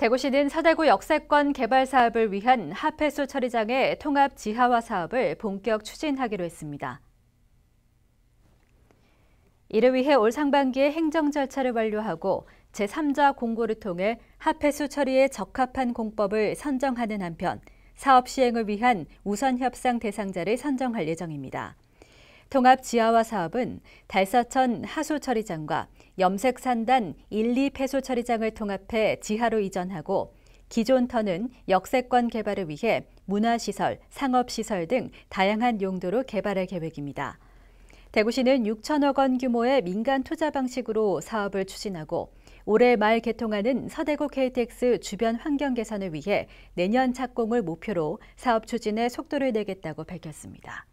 대구시는 서대구 역세권 개발 사업을 위한 하폐수 처리장의 통합 지하화 사업을 본격 추진하기로 했습니다. 이를 위해 올 상반기에 행정 절차를 완료하고 제3자 공고를 통해 하폐수 처리에 적합한 공법을 선정하는 한편 사업 시행을 위한 우선 협상 대상자를 선정할 예정입니다. 통합 지하화 사업은 달서천 하수 처리장과 염색산단 1, 2폐수 처리장을 통합해 지하로 이전하고 기존 터는 역세권 개발을 위해 문화시설, 상업시설 등 다양한 용도로 개발할 계획입니다. 대구시는 6천억 원 규모의 민간 투자 방식으로 사업을 추진하고 올해 말 개통하는 서대구 KTX 주변 환경 개선을 위해 내년 착공을 목표로 사업 추진에 속도를 내겠다고 밝혔습니다.